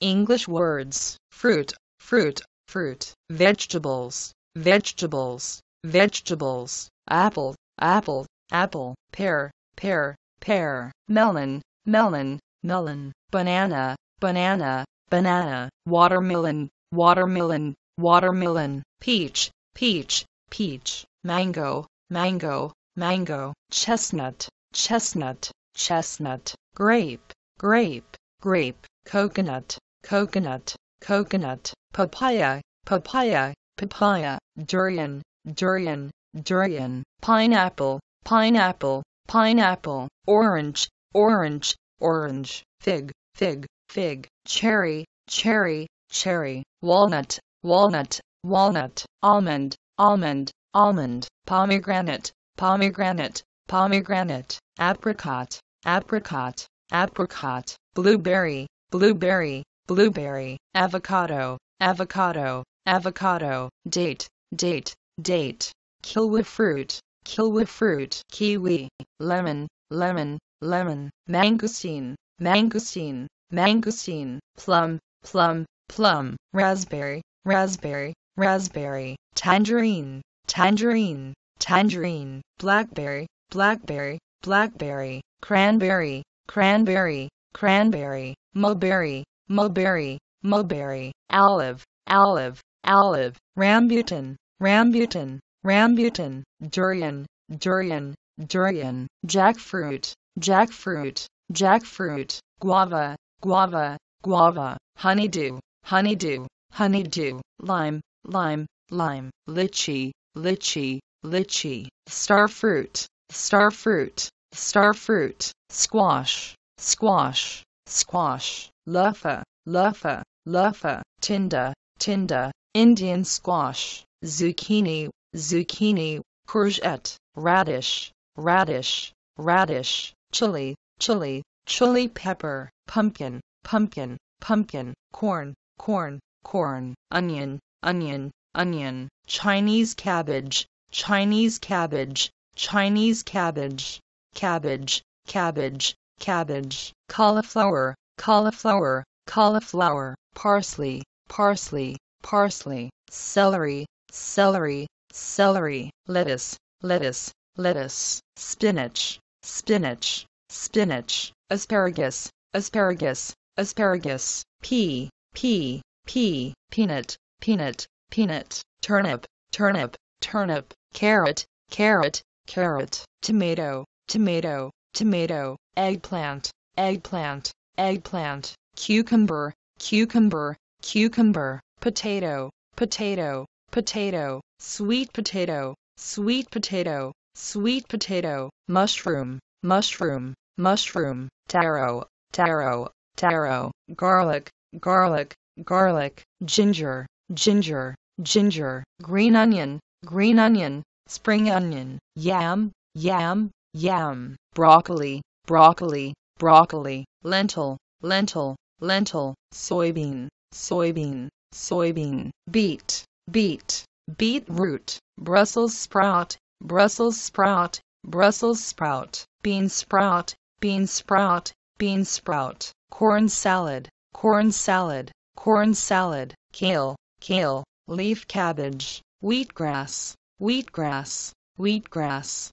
English words, fruit, fruit, fruit, vegetables, vegetables, vegetables, apple, apple, apple, pear, pear, pear, melon, melon, melon, banana, banana, banana, watermelon, watermelon, watermelon, peach, peach, peach, mango, mango, mango, chestnut, chestnut, chestnut, grape, grape, grape, coconut, coconut, coconut, papaya, papaya, papaya, durian, durian, durian, pineapple, pineapple, pineapple, orange, orange, orange, fig, fig, fig, cherry, cherry, cherry, walnut, walnut, walnut, almond, almond, almond, pomegranate, pomegranate, pomegranate, apricot, apricot, apricot, blueberry, blueberry, blueberry, avocado, avocado, avocado, date, date, date, kiwi fruit, kiwi fruit, kiwi, lemon, lemon, lemon, mangosteen, mangosteen, mangosteen, plum, plum, plum, raspberry, raspberry, raspberry, tangerine, tangerine, tangerine, blackberry, blackberry, blackberry, cranberry, cranberry, cranberry, mulberry, mulberry, mulberry, olive, olive, olive, rambutan, rambutan, rambutan, durian, durian, durian, jackfruit, jackfruit, jackfruit, guava, guava, guava, honeydew, honeydew, honeydew, lime, lime, lime, litchi, litchi, litchi, starfruit, starfruit, starfruit, squash, squash, squash, luffa, luffa, luffa, tinda, tinda, Indian squash, zucchini, zucchini, courgette, radish, radish, radish, chili, chili, chili pepper, pumpkin, pumpkin, pumpkin, corn, corn, corn, onion, onion, onion, Chinese cabbage, Chinese cabbage, Chinese cabbage, cabbage, cabbage, cabbage, cauliflower, cauliflower, cauliflower, parsley, parsley, parsley, celery, celery, celery, lettuce, lettuce, lettuce, spinach, spinach, spinach, asparagus, asparagus, asparagus, pea, pea, pea, peanut, peanut, peanut, turnip, turnip, turnip, carrot, carrot, carrot, tomato, tomato, tomato, eggplant, eggplant, eggplant, cucumber, cucumber, cucumber, potato, potato, potato, sweet potato, sweet potato, sweet potato, mushroom, mushroom, mushroom, taro, taro, taro, garlic, garlic, garlic, ginger, ginger, ginger, green onion, green onion, spring onion, yam, yam, yam, broccoli, broccoli, broccoli, lentil, lentil, lentil, soybean, soybean, soybean, beet, beet, beetroot, Brussels sprout, Brussels sprout, Brussels sprout, bean sprout, bean sprout, bean sprout, corn salad, corn salad, corn salad, kale, kale, leaf cabbage, wheatgrass, wheatgrass, wheatgrass,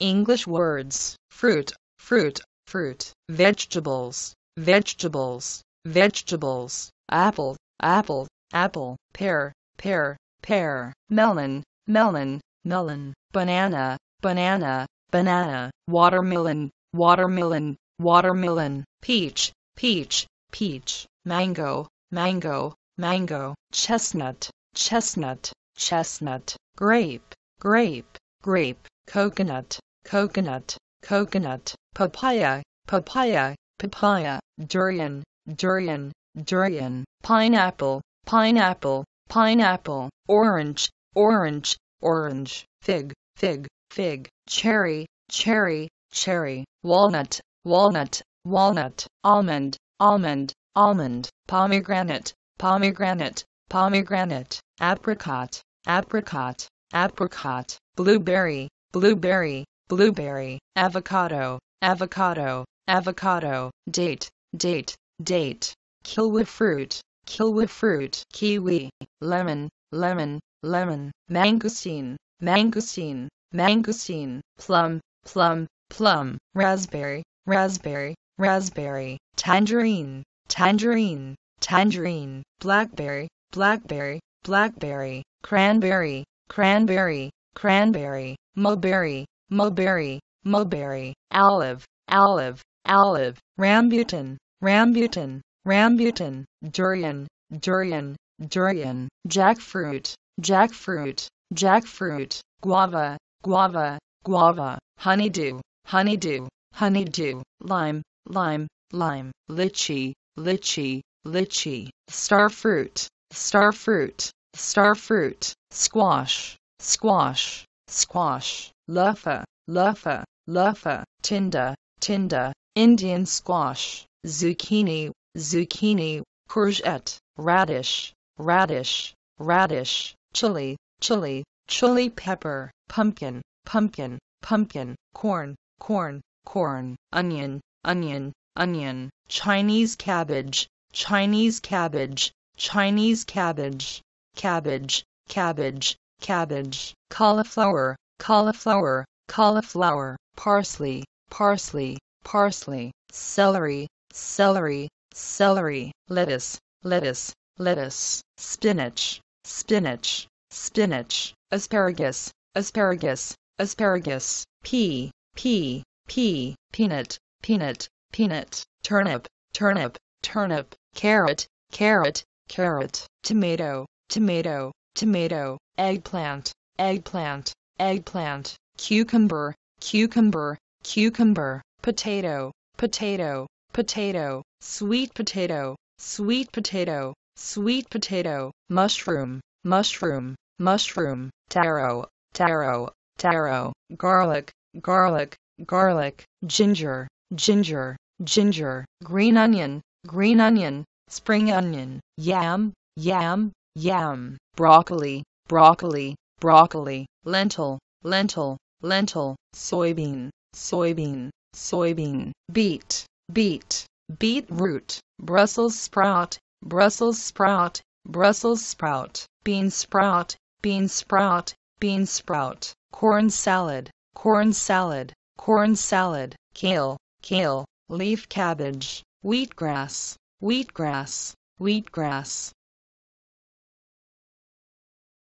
English words, fruit, fruit, fruit, vegetables, vegetables, vegetables, apple, apple, apple, pear, pear, pear, melon, melon, melon, banana, banana, banana, watermelon, watermelon, watermelon, peach, peach, peach, mango, mango, mango, chestnut, chestnut, chestnut, grape, grape, grape, coconut, coconut, coconut, papaya, papaya, papaya, durian, durian, durian, pineapple, pineapple, pineapple, orange, orange, orange, fig, fig, fig, cherry, cherry, cherry, walnut, walnut, walnut, almond, almond, almond, pomegranate, pomegranate, pomegranate, apricot, apricot, apricot, blueberry, blueberry, blueberry, avocado, avocado, avocado, date, date, date, kiwi fruit, kiwi fruit, kiwi, lemon, lemon, lemon, mangosteen, mangosteen, mangosteen, plum, plum, plum, raspberry, raspberry, raspberry, tangerine, tangerine, tangerine, blackberry, blackberry, blackberry, cranberry, cranberry, cranberry, mulberry, mulberry, mulberry, olive, olive, olive, rambutan, rambutan, rambutan, durian, durian, durian, jackfruit, jackfruit, jackfruit, guava, guava, guava, honeydew, honeydew, honeydew, lime, lime, lime, litchi, litchi, litchi, starfruit, starfruit, starfruit, squash, squash, squash, luffa, luffa, luffa, tinda, tinda, Indian squash, zucchini, zucchini, courgette, radish, radish, radish, chili, chili, chili pepper, pumpkin, pumpkin, pumpkin, corn, corn, corn, onion, onion, onion, Chinese cabbage, Chinese cabbage, Chinese cabbage, cabbage, cabbage, cabbage, cauliflower, cauliflower, cauliflower, parsley, parsley, parsley, celery, celery, celery, lettuce, lettuce, lettuce, spinach, spinach, spinach, asparagus, asparagus, asparagus, pea, pea, pea, peanut, peanut, peanut, turnip, turnip, turnip, carrot, carrot, carrot, tomato, tomato, tomato, eggplant, eggplant, eggplant, cucumber, cucumber, cucumber, potato, potato, potato, sweet potato, sweet potato, sweet potato, mushroom, mushroom, mushroom, taro, taro, taro, garlic, garlic, garlic, ginger, ginger, ginger, green onion, green onion, spring onion, yam, yam, yam, broccoli, broccoli, broccoli, lentil, lentil, lentil, soybean, soybean, soybean, beet, beet, beetroot, Brussels sprout, Brussels sprout, Brussels sprout, bean sprout, bean sprout, bean sprout, corn salad, corn salad, corn salad, kale, kale, leaf cabbage, wheatgrass, wheatgrass, wheatgrass,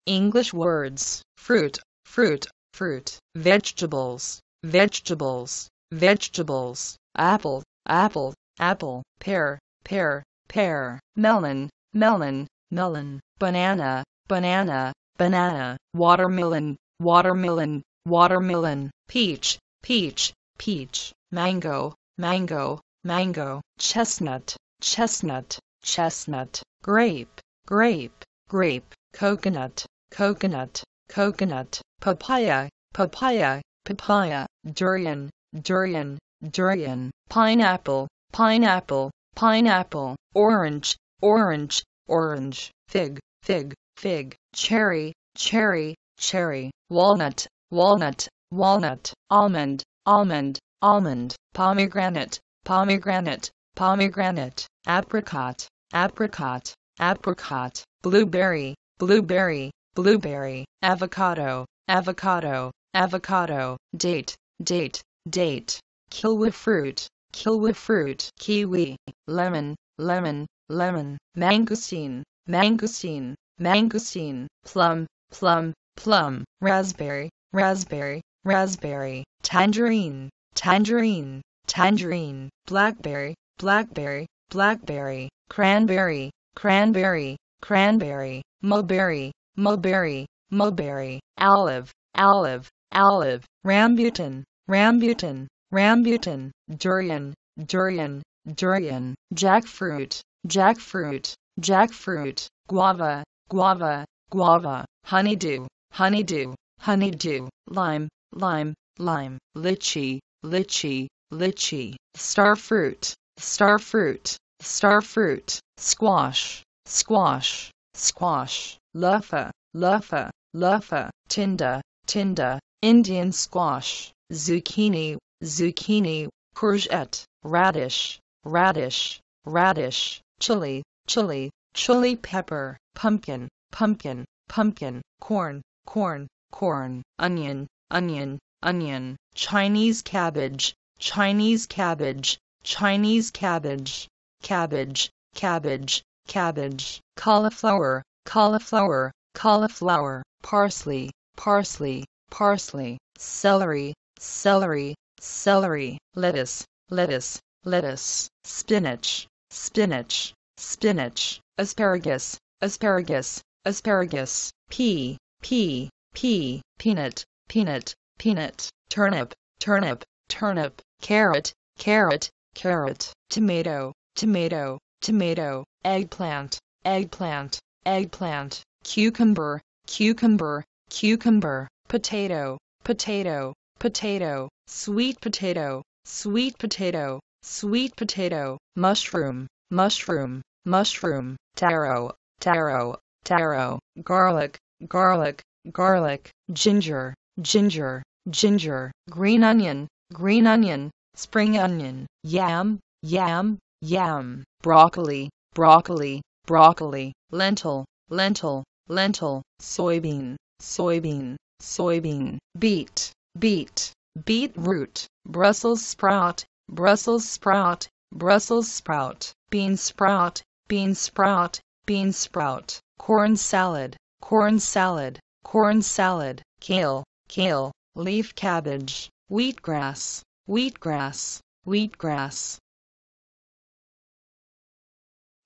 English words, fruit, fruit, fruit, vegetables, vegetables, vegetables, apple, apple, apple, pear, pear, pear, melon, melon, melon, banana, banana, banana, watermelon, watermelon, watermelon, peach, peach, peach, mango, mango, mango, chestnut, chestnut, chestnut, grape, grape, grape, coconut, coconut, coconut, papaya, papaya, papaya, durian, durian, durian, pineapple, pineapple, pineapple, orange, orange, orange, fig, fig, fig, cherry, cherry, cherry, walnut, walnut, walnut, almond, almond, almond, pomegranate, pomegranate, pomegranate, apricot, apricot, apricot, blueberry, blueberry, blueberry, avocado, avocado, avocado, date, date, date, kiwi fruit, kiwi fruit, kiwi, lemon, lemon, lemon, mangosteen, mangosteen, mangosteen, plum, plum, plum, raspberry, raspberry, raspberry, tangerine, tangerine, tangerine, blackberry, blackberry, blackberry, cranberry, cranberry, cranberry, mulberry, mulberry, mulberry, olive, olive, olive, rambutan, rambutan, rambutan, durian, durian, durian, jackfruit, jackfruit, jackfruit, guava, guava, guava, honeydew, honeydew, honeydew, lime, lime, lime, litchi, litchi, litchi, starfruit, starfruit, starfruit, squash, squash, squash, luffa, luffa, luffa, tinda, tinda, Indian squash, zucchini, zucchini, courgette, radish, radish, radish, chili, chili, chili pepper, pumpkin, pumpkin, pumpkin, corn, corn, corn, onion, onion, onion, Chinese cabbage, Chinese cabbage, Chinese cabbage, cabbage, cabbage, cabbage, cauliflower, cauliflower, cauliflower, parsley, parsley, parsley, celery, celery, celery, lettuce, lettuce, lettuce, spinach, spinach, spinach, asparagus, asparagus, asparagus, pea, pea, pea, peanut, peanut, peanut, turnip, turnip, turnip, carrot, carrot, carrot, tomato, tomato, tomato, eggplant, eggplant, eggplant, cucumber, cucumber, cucumber, potato, potato, potato, sweet potato, sweet potato, sweet potato, mushroom, mushroom, mushroom, taro, taro, taro, garlic, garlic, garlic, ginger, ginger, ginger, green onion, green onion, spring onion, yam, yam, yam, broccoli, broccoli, broccoli, lentil, lentil, lentil, soybean, soybean, soybean, beet, beet, beetroot, Brussels sprout, Brussels sprout, Brussels sprout, bean sprout, bean sprout, bean sprout, corn salad, corn salad, corn salad, kale, kale, leaf cabbage, wheatgrass, wheatgrass, wheatgrass,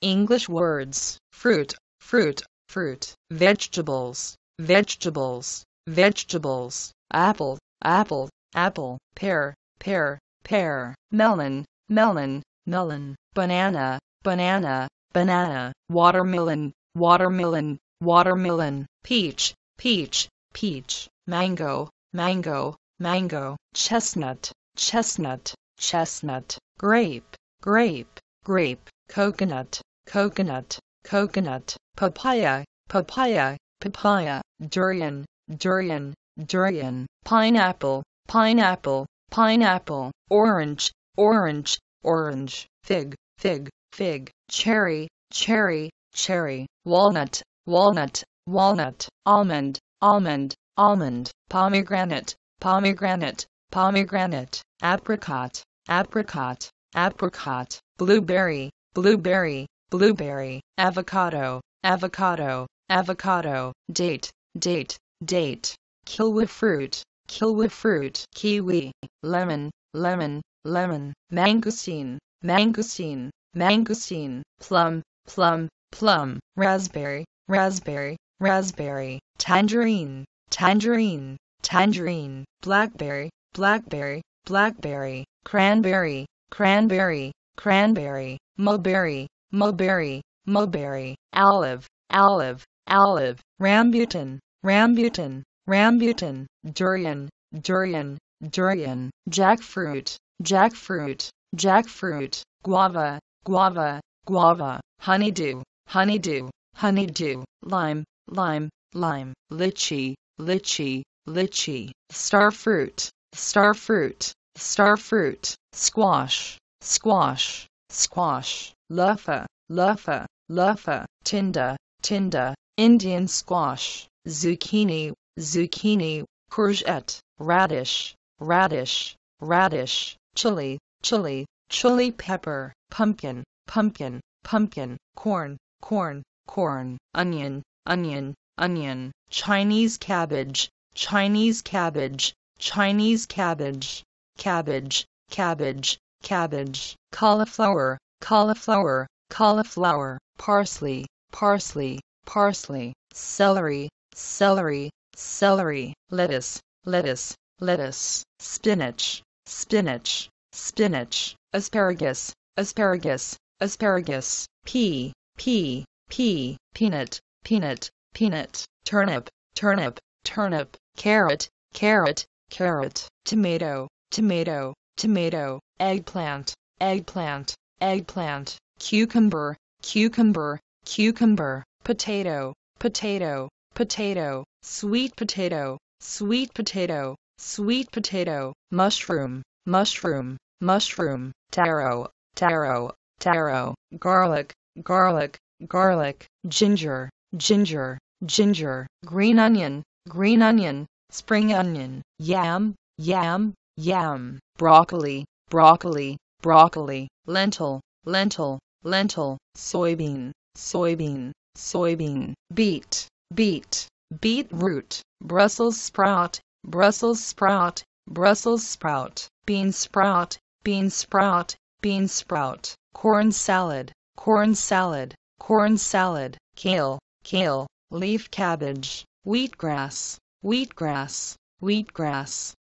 English words, fruit, fruit, fruit, vegetables, vegetables, vegetables, apple, apple, apple, pear, pear, pear, melon, melon, melon, banana, banana, banana, watermelon, watermelon, watermelon, peach, peach, peach, mango, mango, mango, chestnut, chestnut, chestnut, grape, grape, grape, coconut, coconut, coconut, papaya, papaya, papaya, durian, durian, durian, pineapple, pineapple, pineapple, orange, orange, orange, fig, fig, fig, cherry, cherry, cherry, walnut, walnut, walnut, almond, almond, almond, pomegranate, pomegranate, pomegranate, apricot, apricot, apricot, blueberry, blueberry, blueberry, avocado, avocado, avocado, date, date, date, kiwi fruit, kiwi fruit, kiwi, lemon, lemon, lemon, mangosteen, mangosteen, mangosteen, plum, plum, plum, raspberry, raspberry, raspberry, tangerine, tangerine, tangerine, blackberry, blackberry, blackberry, cranberry, cranberry, cranberry, mulberry, mulberry, mulberry, olive, olive, olive, rambutan, rambutan, rambutan, durian, durian, durian, jackfruit, jackfruit, jackfruit, guava, guava, guava, honeydew, honeydew, honeydew, lime, lime, lime, litchi, litchi, litchi, starfruit, starfruit, starfruit, squash, squash, squash, luffa, luffa, luffa, tinda, tinda, Indian squash, zucchini, zucchini, courgette, radish, radish, radish, chili, chili, chili pepper, pumpkin, pumpkin, pumpkin, corn, corn, corn, onion, onion, onion, Chinese cabbage, Chinese cabbage, Chinese cabbage, cabbage, cabbage, cabbage, cauliflower, cauliflower, cauliflower, parsley, parsley, parsley, celery, celery, celery, lettuce, lettuce, lettuce, spinach, spinach, spinach, asparagus, asparagus, asparagus, pea, pea, pea, peanut, peanut, peanut, turnip, turnip, turnip, carrot, carrot, carrot, tomato, tomato, tomato, eggplant, eggplant, eggplant, cucumber, cucumber, cucumber, potato, potato, potato, sweet potato, sweet potato, sweet potato, mushroom, mushroom, mushroom, taro, taro, taro, garlic, garlic, garlic, ginger, ginger, ginger, green onion, green onion, spring onion, yam, yam, yam, broccoli, broccoli, broccoli, lentil, lentil, lentil, soybean, soybean, soybean, beet, beet, beetroot, Brussels sprout, Brussels sprout, Brussels sprout, bean sprout, bean sprout, bean sprout, corn salad, corn salad, corn salad, kale, kale, leaf cabbage, wheatgrass, wheatgrass, wheatgrass,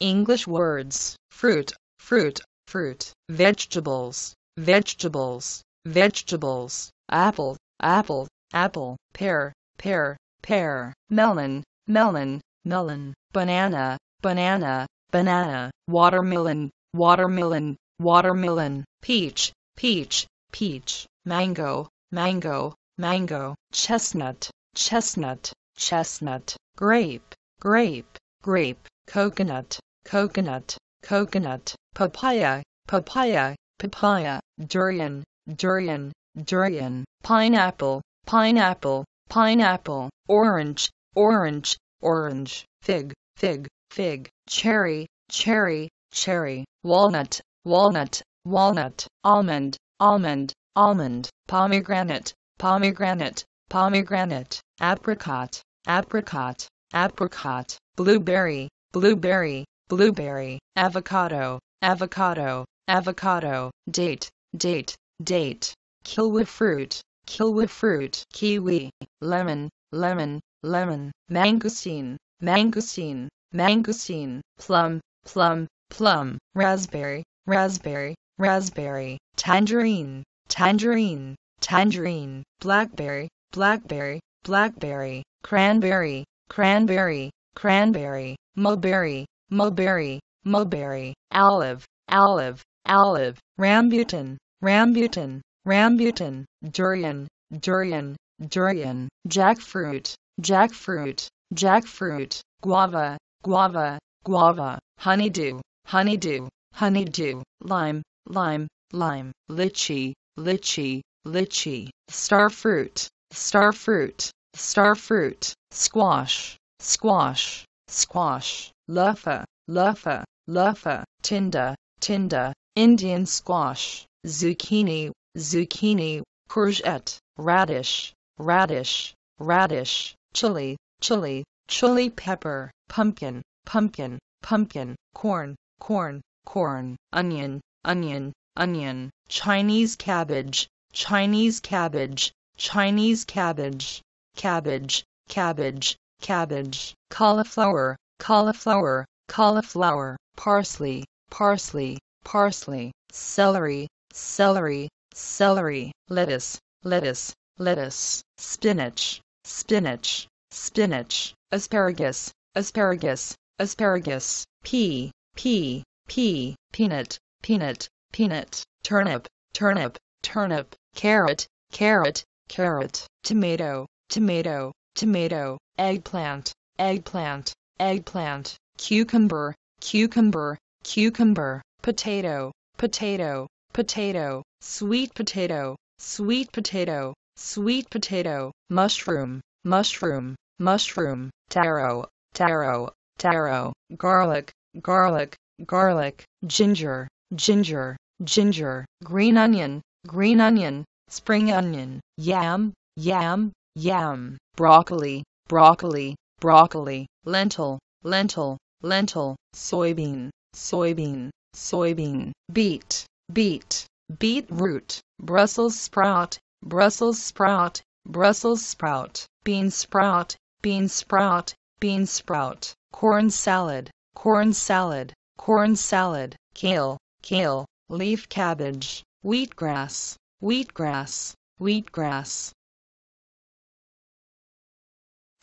English words, fruit, fruit, fruit, vegetables, vegetables, vegetables, apple, apple, apple, pear, pear, pear, melon, melon, melon, banana, banana, banana, watermelon, watermelon, watermelon, peach, peach, peach, mango, mango, mango, chestnut, chestnut, chestnut, grape, grape, grape, coconut, coconut, coconut, papaya, papaya, papaya, durian, durian, durian, pineapple, pineapple, pineapple, orange, orange, orange, fig, fig, fig, cherry, cherry, cherry, walnut, walnut, walnut, almond, almond, almond, pomegranate, pomegranate, pomegranate, apricot, apricot, apricot, blueberry, blueberry, blueberry, avocado, avocado, avocado, date, date, date, kiwi fruit, kiwi fruit, kiwi, lemon, lemon, lemon, mangosteen, mangosteen, mangosteen, plum, plum, plum, raspberry, raspberry, raspberry, tangerine, tangerine, tangerine, blackberry, blackberry, blackberry, cranberry, cranberry, cranberry, mulberry, mulberry, mulberry, olive, olive, olive, rambutan, rambutan, rambutan, durian, durian, durian, jackfruit, jackfruit, jackfruit, guava, guava, guava, honeydew, honeydew, honeydew, lime, lime, lime, litchi, litchi, litchi, starfruit, starfruit, starfruit, squash, squash, squash, luffa, luffa, luffa, tinda, tinda, Indian squash, zucchini, zucchini, courgette, radish, radish, radish, chili, chili, chili pepper, pumpkin, pumpkin, pumpkin, corn, corn, corn, onion, onion, onion, Chinese cabbage, Chinese cabbage, Chinese cabbage, cabbage, cabbage, cabbage cauliflower, cauliflower, cauliflower, parsley, parsley, parsley, celery, celery, celery, lettuce, lettuce, lettuce, spinach, spinach, spinach, asparagus, asparagus, asparagus, pea, pea, pea, peanut, peanut, peanut, turnip, turnip, turnip, carrot, carrot, carrot, tomato, tomato, tomato, eggplant, eggplant, eggplant, cucumber, cucumber, cucumber, potato, potato, potato, sweet potato, sweet potato, sweet potato, mushroom, mushroom, mushroom, taro, taro, taro, garlic, garlic, garlic, ginger, ginger, ginger, green onion, green onion, spring onion, yam, yam, yam, broccoli, broccoli, broccoli, lentil, lentil, lentil, soybean, soybean, soybean, beet, beet, beetroot, Brussels sprout, Brussels sprout, Brussels sprout, bean sprout, bean sprout, bean sprout, corn salad, corn salad, corn salad, kale, kale, leaf cabbage, wheatgrass, wheatgrass, wheatgrass,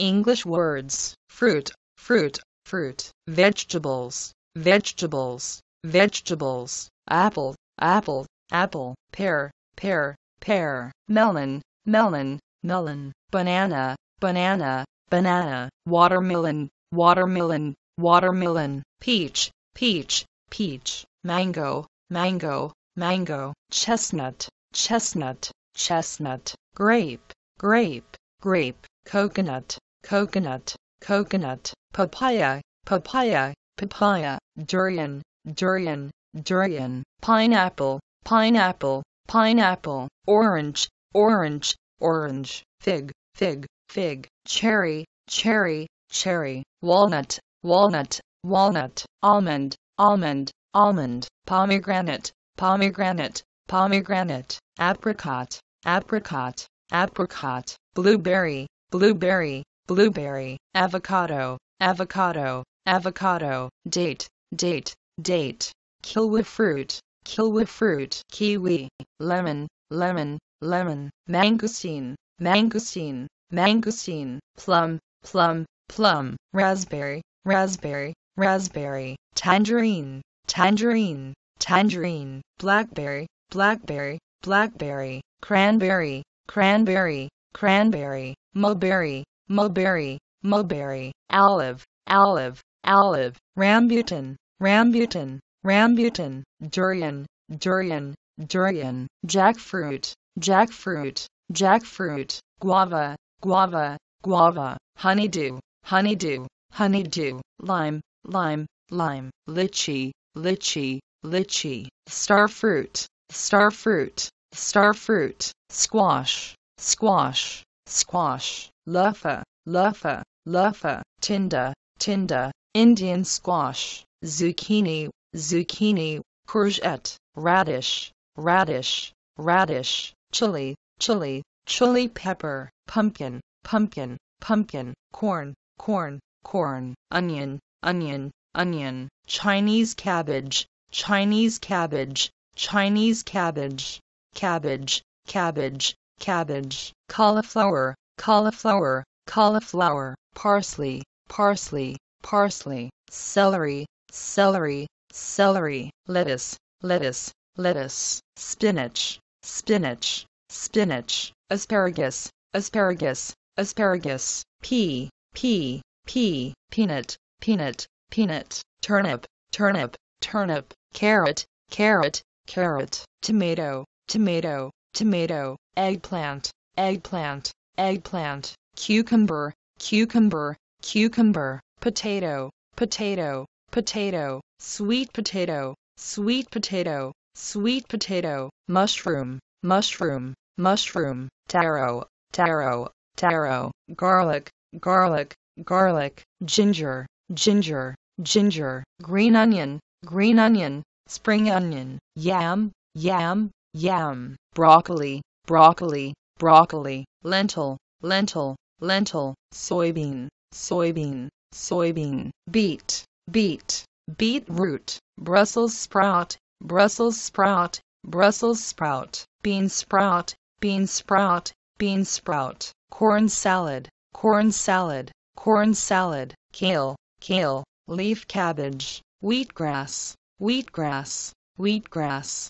English words, fruit, fruit, fruit, vegetables, vegetables, vegetables, apple, apple, apple, pear, pear, pear, melon, melon, melon, banana, banana, banana, watermelon, watermelon, watermelon, peach, peach, peach, mango, mango, mango, chestnut, chestnut, chestnut, grape, grape, grape, coconut, coconut, coconut, papaya, papaya, papaya, durian, durian, durian, pineapple, pineapple, pineapple, orange, orange, orange, fig, fig, fig, cherry, cherry, cherry, walnut, walnut, walnut, almond, almond, almond, pomegranate, pomegranate, pomegranate, apricot, apricot, apricot, blueberry, blueberry, blueberry, avocado, avocado, avocado, date, date, date, kiwi fruit, kiwi fruit, kiwi, lemon, lemon, lemon, mangosteen, mangosteen, mangosteen, plum, plum, plum, raspberry, raspberry, raspberry, tangerine, tangerine, tangerine, blackberry, blackberry, blackberry, cranberry, cranberry, cranberry, mulberry, mulberry, mulberry, olive, olive, olive, rambutan, rambutan, rambutan, durian, durian, durian, jackfruit, jackfruit, jackfruit, guava, guava, guava, honeydew, honeydew, honeydew, lime, lime, lime, litchi, litchi, litchi, starfruit, starfruit, starfruit, squash, squash, squash, luffa, luffa, luffa, tinder, tinder, Indian squash, zucchini, zucchini, courgette, radish, radish, radish, chili, chili, chili pepper, pumpkin, pumpkin, pumpkin, corn, corn, corn, onion, onion, onion, Chinese cabbage, Chinese cabbage, Chinese cabbage, cabbage, cabbage, cabbage, cauliflower, cauliflower, cauliflower, parsley, parsley, parsley, celery, celery, celery, lettuce, lettuce, lettuce, spinach, spinach, spinach, asparagus, asparagus, asparagus, pea, pea, pea, peanut, peanut, peanut, turnip, turnip, turnip, carrot, carrot, carrot, tomato, tomato, tomato, eggplant, eggplant, eggplant, cucumber, cucumber, cucumber, potato, potato, potato, sweet potato, sweet potato, sweet potato, mushroom, mushroom, mushroom, taro, taro, taro, garlic, garlic, garlic, ginger, ginger, ginger, green onion, green onion, spring onion, yam, yam, yam broccoli, broccoli, broccoli, lentil, lentil, lentil, soybean, soybean, soybean, beet, beet, beetroot, Brussels sprout, Brussels sprout, Brussels sprout, bean sprout, bean sprout, bean sprout, corn salad, corn salad, corn salad, kale, kale, leaf cabbage, wheatgrass, wheatgrass, wheatgrass,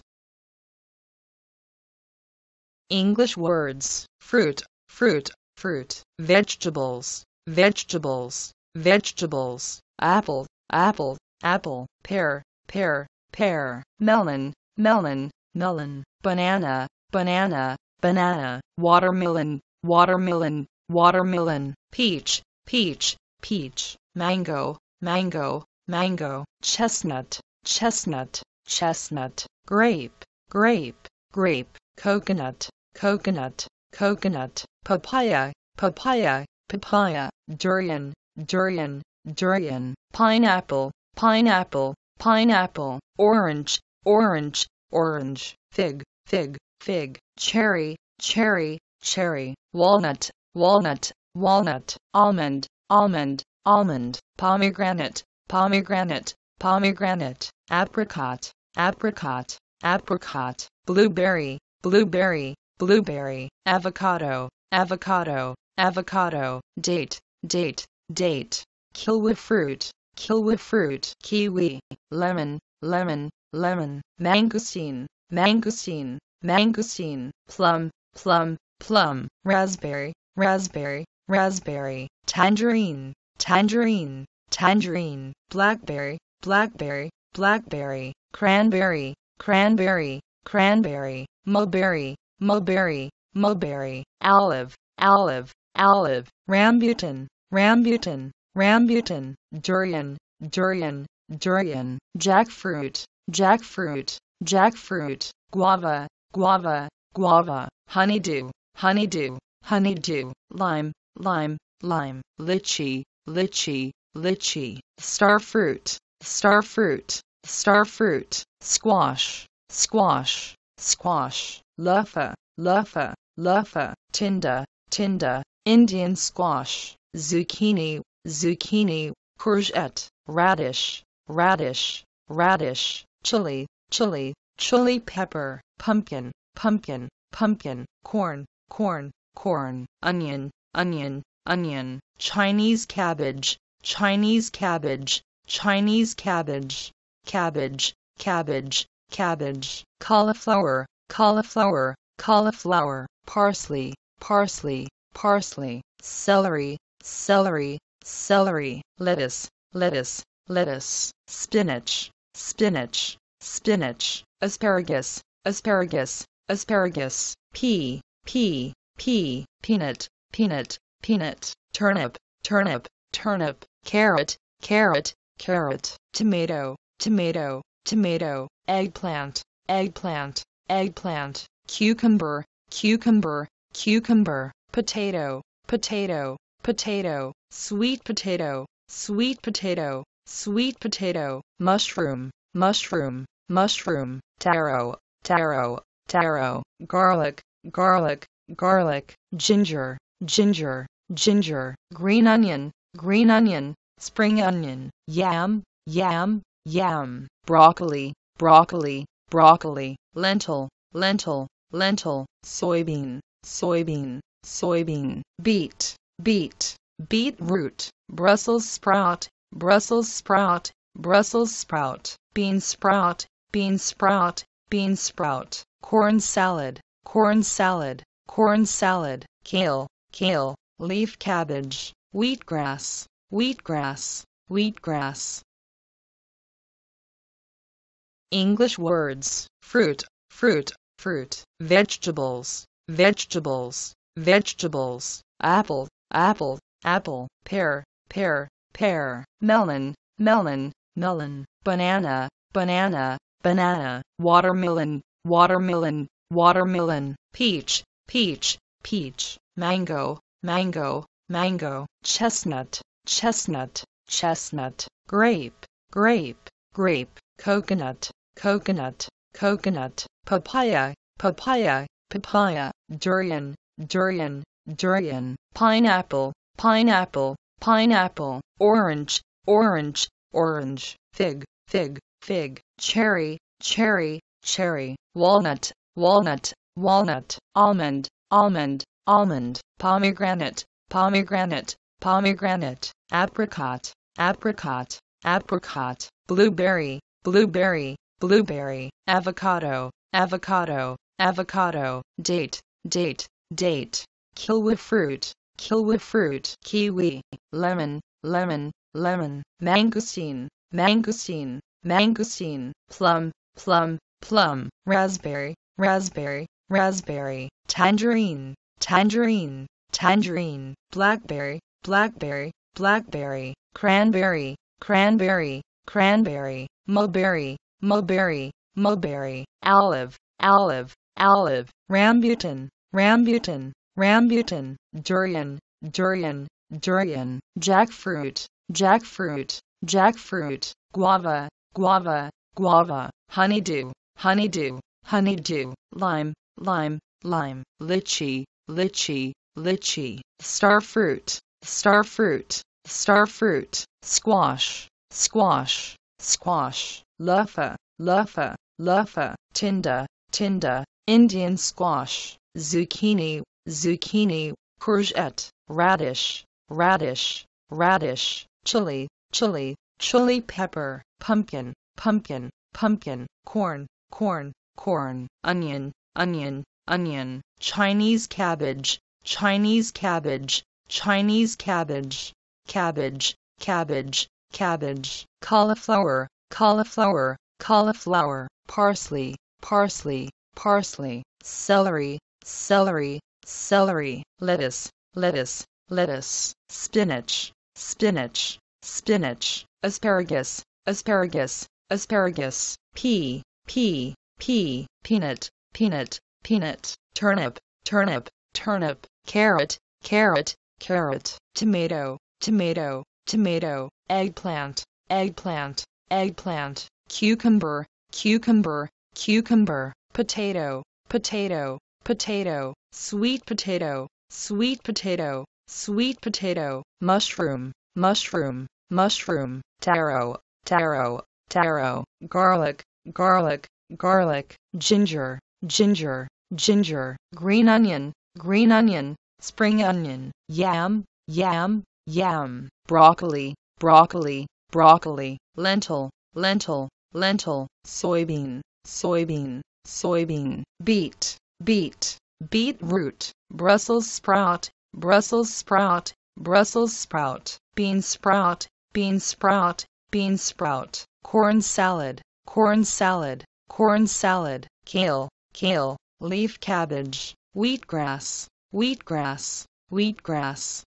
English words, fruit, fruit, fruit, vegetables, vegetables, vegetables, apple, apple, apple, pear, pear, pear, melon, melon, melon, banana, banana, banana, watermelon, watermelon, watermelon, peach, peach, peach, mango, mango, mango, chestnut, chestnut, chestnut, grape, grape, grape, coconut, coconut, coconut, papaya, papaya, papaya, durian, durian, durian, pineapple, pineapple, pineapple, orange, orange, orange, fig, fig, fig, cherry, cherry, cherry, walnut, walnut, walnut, almond, almond, almond, pomegranate, pomegranate, pomegranate, apricot, apricot, apricot, blueberry, blueberry, blueberry, avocado, avocado, avocado, date, date, date, kiwi fruit, kiwi fruit, kiwi, lemon, lemon, lemon, mangosteen, mangosteen, mangosteen, plum, plum, plum, raspberry, raspberry, raspberry, tangerine, tangerine, tangerine, blackberry, blackberry, blackberry, cranberry, cranberry, cranberry, mulberry, mulberry, mulberry, olive, olive, olive, rambutan, rambutan, rambutan, durian, durian, durian, jackfruit, jackfruit, jackfruit, guava, guava, guava, honeydew, honeydew, honeydew, lime, lime, lime, litchi, litchi, litchi, starfruit, starfruit, starfruit, squash, squash, squash, luffa, luffa, luffa, tinda, tinda, Indian squash, zucchini, zucchini, courgette, radish, radish, radish, chili, chili, chili pepper, pumpkin, pumpkin, pumpkin, corn, corn, corn, onion, onion, onion, Chinese cabbage, Chinese cabbage, Chinese cabbage, cabbage, cabbage, cabbage, cauliflower, cauliflower, cauliflower, parsley, parsley, parsley, celery, celery, celery, lettuce, lettuce, lettuce, spinach, spinach, spinach, asparagus, asparagus, asparagus, pea, pea, pea, peanut, peanut, peanut, turnip, turnip, turnip, carrot, carrot, carrot, tomato, tomato, tomato, eggplant, eggplant, eggplant, cucumber, cucumber, cucumber, potato, potato, potato, sweet potato, sweet potato, sweet potato, mushroom, mushroom, mushroom, taro, taro, taro, garlic, garlic, garlic, ginger, ginger, ginger, green onion, green onion, spring onion, yam, yam, yam, broccoli, broccoli, broccoli, lentil, lentil, lentil, soybean, soybean, soybean, beet, beet, beetroot, Brussels sprout, Brussels sprout, Brussels sprout, bean sprout, bean sprout, bean sprout, corn salad, corn salad, corn salad, kale, kale, leaf cabbage, wheatgrass, wheatgrass, wheatgrass, English words, fruit, fruit, fruit, vegetables, vegetables, vegetables, apple, apple, apple, pear, pear, pear, melon, melon, melon, banana, banana, banana, watermelon, watermelon, watermelon, peach, peach, peach, mango, mango, mango, chestnut, chestnut, chestnut, grape, grape, grape, coconut, coconut, coconut, papaya, papaya, papaya, durian, durian, durian, pineapple, pineapple, pineapple, orange, orange, orange, fig, fig, fig, cherry, cherry, cherry, walnut, walnut, walnut, almond, almond, almond, pomegranate, pomegranate, pomegranate, apricot, apricot, apricot, blueberry, blueberry, blueberry, avocado, avocado, avocado, date, date, date, kiwi fruit, kiwi fruit, kiwi, lemon, lemon, lemon, mangosteen, mangosteen, mangosteen, plum, plum, plum, raspberry, raspberry, raspberry, tangerine, tangerine, tangerine, blackberry, blackberry, blackberry, cranberry, cranberry, cranberry, mulberry, mulberry, mulberry, olive, olive, olive, rambutan, rambutan, rambutan, durian, durian, durian, jackfruit, jackfruit, jackfruit, guava, guava, guava, honeydew, honeydew, honeydew, lime, lime, lime, litchi, litchi, litchi, starfruit, starfruit, starfruit, squash, squash, squash, lurfa, lurfa, lurfa, tinder, tinder, Indian squash, zucchini, zucchini, courgette, radish, radish, radish, chili, chili, chili pepper, pumpkin, pumpkin, pumpkin, corn, corn, corn, onion, onion, onion, Chinese cabbage, Chinese cabbage, Chinese cabbage, cabbage, cabbage, cabbage cauliflower, cauliflower, cauliflower, parsley, parsley, parsley, celery, celery, celery, lettuce, lettuce, lettuce, spinach, spinach, spinach, asparagus, asparagus, asparagus, pea, pea, pea, peanut, peanut, peanut, turnip, turnip, turnip, carrot, carrot, carrot, tomato, tomato, tomato, eggplant, eggplant, eggplant, cucumber, cucumber, cucumber, potato, potato, potato, sweet potato, sweet potato, sweet potato, mushroom, mushroom, mushroom, taro, taro, taro, garlic, garlic, garlic, ginger, ginger, ginger, green onion, green onion, spring onion, yam, yam, yam, broccoli, broccoli, broccoli, lentil, lentil, lentil, soybean, soybean, soybean, beet, beet, beetroot, Brussels sprout, Brussels sprout, Brussels sprout, bean sprout, bean sprout, bean sprout, corn salad, corn salad, corn salad, kale, kale, leaf cabbage, wheatgrass, wheatgrass, wheatgrass,